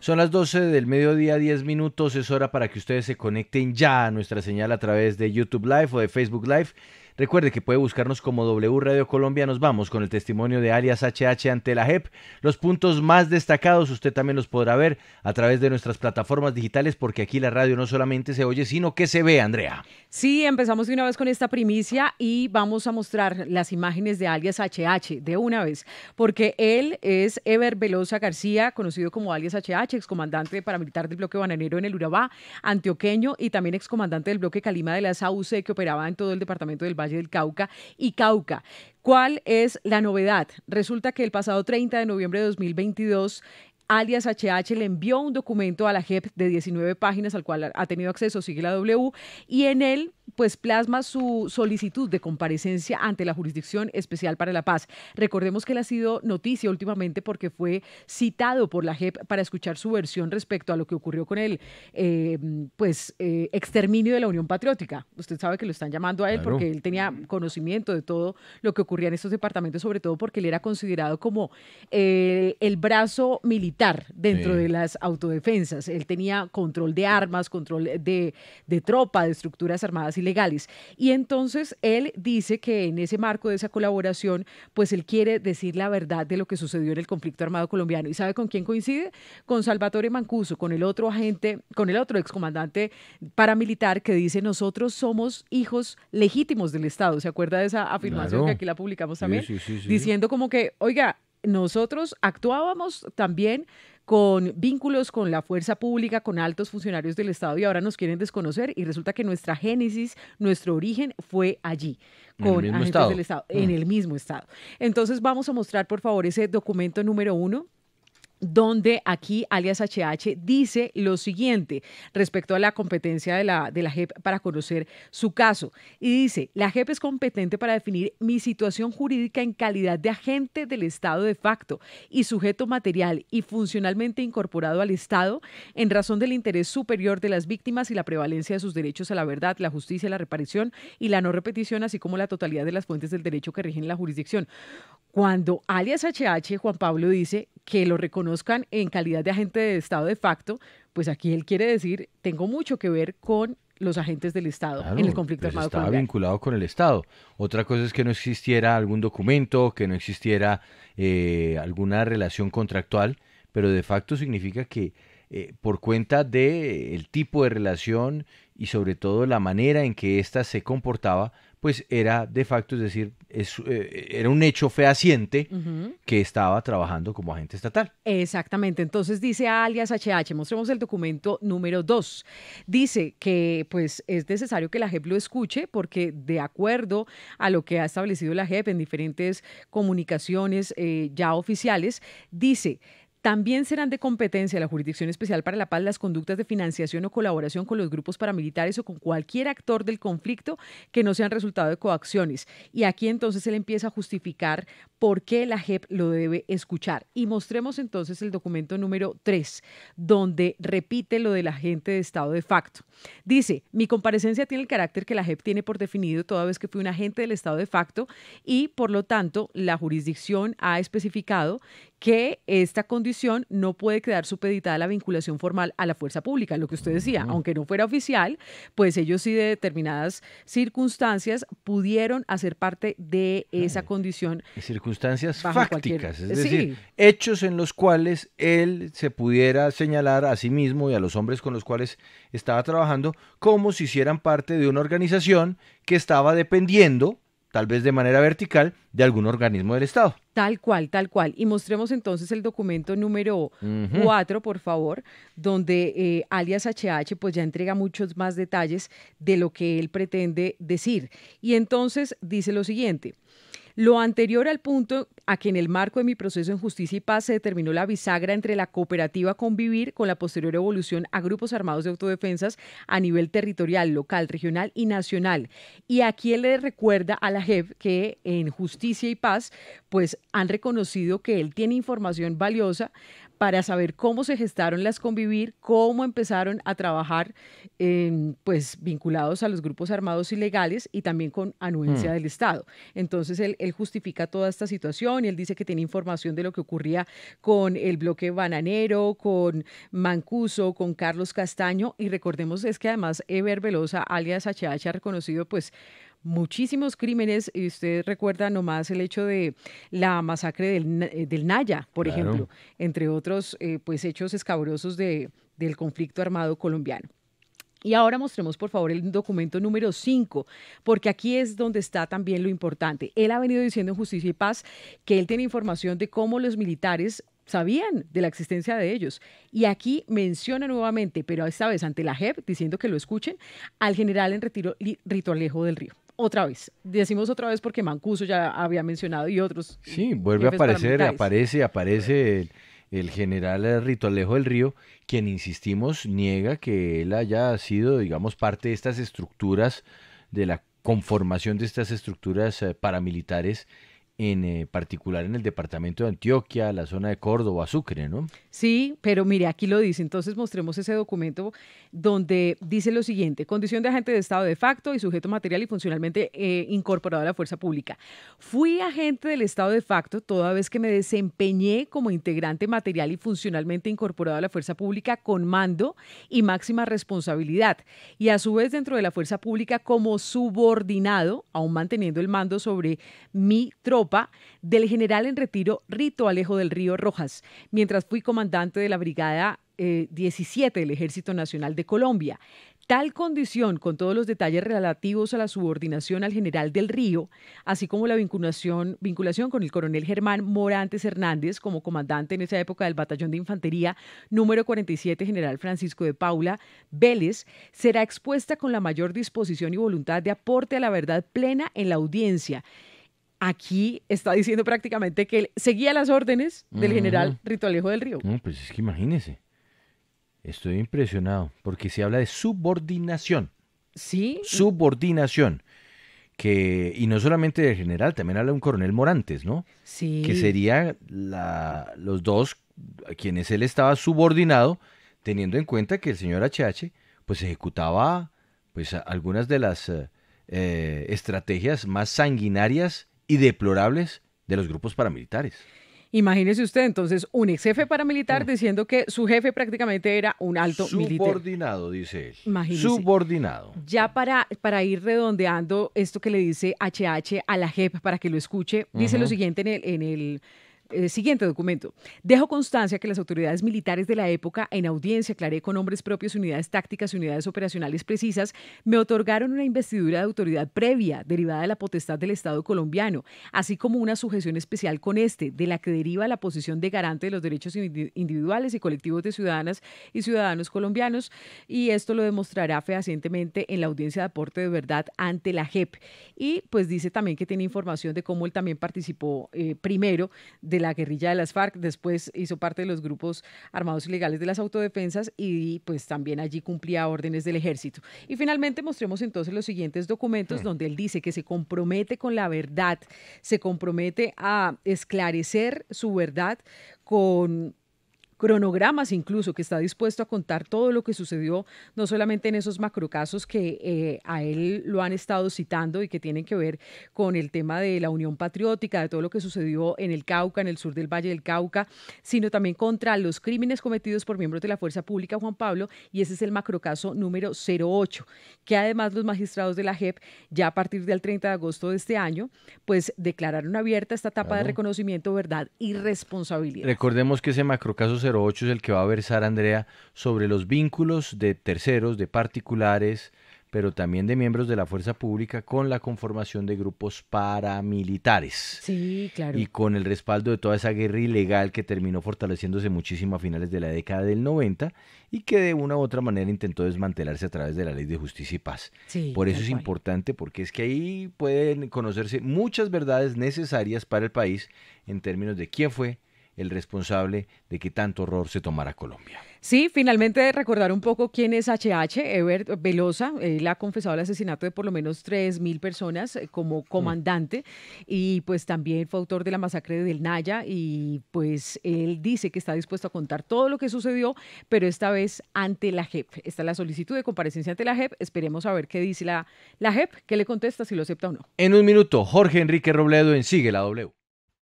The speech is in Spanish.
Son las 12 del mediodía, 10 minutos. Es hora para que ustedes se conecten ya a nuestra señal a través de YouTube Live o de Facebook Live Recuerde que puede buscarnos como W Radio Colombia. Nos vamos con el testimonio de alias HH ante la JEP. Los puntos más destacados usted también los podrá ver a través de nuestras plataformas digitales porque aquí la radio no solamente se oye, sino que se ve, Andrea. Sí, empezamos de una vez con esta primicia y vamos a mostrar las imágenes de alias HH de una vez, porque él es Ever Velosa García, conocido como alias HH, excomandante paramilitar del bloque bananero en el Urabá, antioqueño y también excomandante del bloque Calima de la SAUCE que operaba en todo el departamento del Valle del Cauca y Cauca. ¿Cuál es la novedad? Resulta que el pasado 30 de noviembre de 2022 alias HH le envió un documento a la JEP de 19 páginas al cual ha tenido acceso, sigue la W, y en él pues plasma su solicitud de comparecencia ante la Jurisdicción Especial para la Paz. Recordemos que él ha sido noticia últimamente porque fue citado por la JEP para escuchar su versión respecto a lo que ocurrió con el eh, pues eh, exterminio de la Unión Patriótica. Usted sabe que lo están llamando a él porque él tenía conocimiento de todo lo que ocurría en estos departamentos, sobre todo porque él era considerado como eh, el brazo militar dentro de las autodefensas. Él tenía control de armas, control de, de tropa, de estructuras armadas ilegales. Y entonces él dice que en ese marco de esa colaboración, pues él quiere decir la verdad de lo que sucedió en el conflicto armado colombiano. ¿Y sabe con quién coincide? Con Salvatore Mancuso, con el otro agente, con el otro excomandante paramilitar que dice nosotros somos hijos legítimos del Estado. ¿Se acuerda de esa afirmación que aquí la publicamos también? Sí, sí, sí, Diciendo como que, oiga, nosotros actuábamos también con vínculos con la fuerza pública, con altos funcionarios del Estado y ahora nos quieren desconocer y resulta que nuestra génesis, nuestro origen fue allí, con agentes del Estado, mm. en el mismo Estado. Entonces vamos a mostrar, por favor, ese documento número uno donde aquí alias HH dice lo siguiente respecto a la competencia de la, de la JEP para conocer su caso. Y dice, la JEP es competente para definir mi situación jurídica en calidad de agente del Estado de facto y sujeto material y funcionalmente incorporado al Estado en razón del interés superior de las víctimas y la prevalencia de sus derechos a la verdad, la justicia, la reparación y la no repetición, así como la totalidad de las fuentes del derecho que rigen la jurisdicción. Cuando alias HH, Juan Pablo dice, que lo reconozcan en calidad de agente de Estado de facto, pues aquí él quiere decir, tengo mucho que ver con los agentes del Estado en el conflicto pues armado. Estaba vinculado con el Estado. Otra cosa es que no existiera algún documento, que no existiera eh, alguna relación contractual, pero de facto significa que eh, por cuenta del eh, el tipo de relación y sobre todo la manera en que ésta se comportaba, pues era de facto, es decir, eh, era un hecho fehaciente que estaba trabajando como agente estatal. Exactamente, entonces dice alias HH, mostremos el documento número 2. Dice que pues es necesario que la JEP lo escuche porque de acuerdo a lo que ha establecido la JEP en diferentes comunicaciones eh, ya oficiales, dice también serán de competencia la Jurisdicción Especial para la Paz las conductas de financiación o colaboración con los grupos paramilitares o con cualquier actor del conflicto que no sean resultado de coacciones. Y aquí entonces él empieza a justificar por qué la JEP lo debe escuchar. Y mostremos entonces el documento número 3, donde repite lo de la de estado de facto. Dice, mi comparecencia tiene el carácter que la JEP tiene por definido toda vez que fui un agente del estado de facto y por lo tanto la jurisdicción ha especificado que esta condición no puede quedar supeditada a la vinculación formal a la fuerza pública, lo que usted decía, aunque no fuera oficial, pues ellos sí de determinadas circunstancias pudieron hacer parte de esa condición. Circunstancias fácticas, es decir, hechos en los cuales él se pudiera señalar a sí mismo y a los hombres con los cuales estaba trabajando como si hicieran parte de una organización que estaba dependiendo tal vez de manera vertical, de algún organismo del Estado. Tal cual, tal cual. Y mostremos entonces el documento número 4, por favor, donde eh, alias HH pues ya entrega muchos más detalles de lo que él pretende decir. Y entonces dice lo siguiente. Lo anterior al punto a que en el marco de mi proceso en Justicia y Paz se determinó la bisagra entre la cooperativa Convivir con la posterior evolución a grupos armados de autodefensas a nivel territorial, local, regional y nacional. Y aquí él le recuerda a la JEP que en Justicia y Paz pues han reconocido que él tiene información valiosa para saber cómo se gestaron las convivir, cómo empezaron a trabajar em, pues vinculados a los grupos armados ilegales y también con anuencia mm. del Estado. Entonces él, justifica toda esta situación y él dice que tiene información de lo que ocurría con el bloque bananero, con Mancuso, con Carlos Castaño y recordemos es que además Eber Velosa, alias HH, ha reconocido pues muchísimos crímenes. Y usted recuerda nomás el hecho de la masacre del, eh, Naya, por ejemplo, entre otros eh, pues hechos escabrosos del conflicto armado colombiano. Y ahora mostremos, por favor, el documento número 5, porque aquí es donde está también lo importante. Él ha venido diciendo en Justicia y Paz que él tiene información de cómo los militares sabían de la existencia de ellos. Y aquí menciona nuevamente, pero esta vez ante la JEP, diciendo que lo escuchen, al general en retiro Rito Alejo del Río otra vez. Decimos otra vez porque Mancuso ya había mencionado y otros. Sí, vuelve a aparecer, aparece, aparece el, general general Alejo del Río, quien, insistimos, niega que él haya sido, digamos, parte de estas estructuras, de la conformación de estas estructuras eh, paramilitares en eh, particular en el departamento de Antioquia, la zona de Córdoba, Sucre, ¿no? Sí, pero mire, aquí lo dice, entonces mostremos ese documento donde dice lo siguiente, condición de agente de Estado de facto y sujeto material y funcionalmente eh, incorporado a la fuerza pública. Fui agente del Estado de facto toda vez que me desempeñé como integrante material y funcionalmente incorporado a la fuerza pública con mando y máxima responsabilidad y a su vez dentro de la fuerza pública como subordinado, aún manteniendo el mando sobre mi tropa del general en retiro Rito Alejo del Río Rojas, mientras fui comandante de la Brigada 17 eh, del Ejército Nacional de Colombia. Tal condición, con todos los detalles relativos a la subordinación al general del Río, así como la vinculación, vinculación con el coronel Germán Morantes Hernández como comandante en esa época del Batallón de Infantería número 47, general Francisco de Paula Vélez, será expuesta con la mayor disposición y voluntad de aporte a la verdad plena en la audiencia aquí está diciendo prácticamente que él seguía las órdenes del general Ritualejo del Río. No, pues es que imagínese. Estoy impresionado porque se habla de subordinación. Sí. Subordinación. Que, y no solamente del general, también habla de un coronel Morantes, ¿no? Sí. Que serían los dos a quienes él estaba subordinado, teniendo en cuenta que el señor HH pues ejecutaba pues algunas de las eh, eh, estrategias más sanguinarias y deplorables de los grupos paramilitares. Imagínese usted entonces un ex jefe paramilitar mm. diciendo que su jefe prácticamente era un alto Subordinado, dice él. Subordinado. Ya para, para ir redondeando esto que le dice HH a la JEP para que lo escuche, dice lo siguiente en el eh, siguiente documento. Dejo constancia que las autoridades militares de la época, en audiencia, aclaré con nombres propios, unidades tácticas y unidades operacionales precisas, me otorgaron una investidura de autoridad previa derivada de la potestad del Estado colombiano, así como una sujeción especial con este, de la que deriva la posición de garante de los derechos individuales y colectivos de ciudadanas y ciudadanos colombianos, y esto lo demostrará fehacientemente en la audiencia de aporte de verdad ante la JEP. Y pues dice también que tiene información de cómo él también participó eh, primero de la guerrilla de las FARC, después hizo parte de los grupos armados ilegales de las autodefensas y pues también allí cumplía órdenes del ejército. Y finalmente mostremos entonces los siguientes documentos hmm. donde él dice que se compromete con la verdad, se compromete a esclarecer su verdad con cronogramas incluso, que está dispuesto a contar todo lo que sucedió, no solamente en esos macrocasos que eh, a él lo han estado citando y que tienen que ver con el tema de la Unión Patriótica, de todo lo que sucedió en el Cauca, en el sur del Valle del Cauca, sino también contra los crímenes cometidos por miembros de la Fuerza Pública, Juan Pablo, y ese es el macrocaso número 08, que además los magistrados de la JEP ya a partir del 30 de agosto de este año, pues declararon abierta esta etapa de reconocimiento, verdad y responsabilidad. Recordemos que ese macrocaso se ocho es el que va a versar Andrea sobre los vínculos de terceros, de particulares, pero también de miembros de la fuerza pública con la conformación de grupos paramilitares. Sí, claro. Y con el respaldo de toda esa guerra ilegal que terminó fortaleciéndose muchísimo a finales de la década del 90 y que de una u otra manera intentó desmantelarse a través de la ley de justicia y paz. Sí, Por eso es importante porque es que ahí pueden conocerse muchas verdades necesarias para el país en términos de quién fue, el responsable de que tanto horror se tomara Colombia. Sí, finalmente recordar un poco quién es HH, Ebert Velosa. Él ha confesado el asesinato de por lo menos 3.000 personas eh, como mm. comandante y pues también fue autor de la masacre del Naya y pues él dice que está dispuesto a contar todo lo que sucedió, pero esta vez ante la JEP. Está es la solicitud de comparecencia ante la JEP. Esperemos a ver qué dice la, la JEP, qué le contesta, si lo acepta o no. En un minuto, Jorge Enrique Robledo en Sigue la W.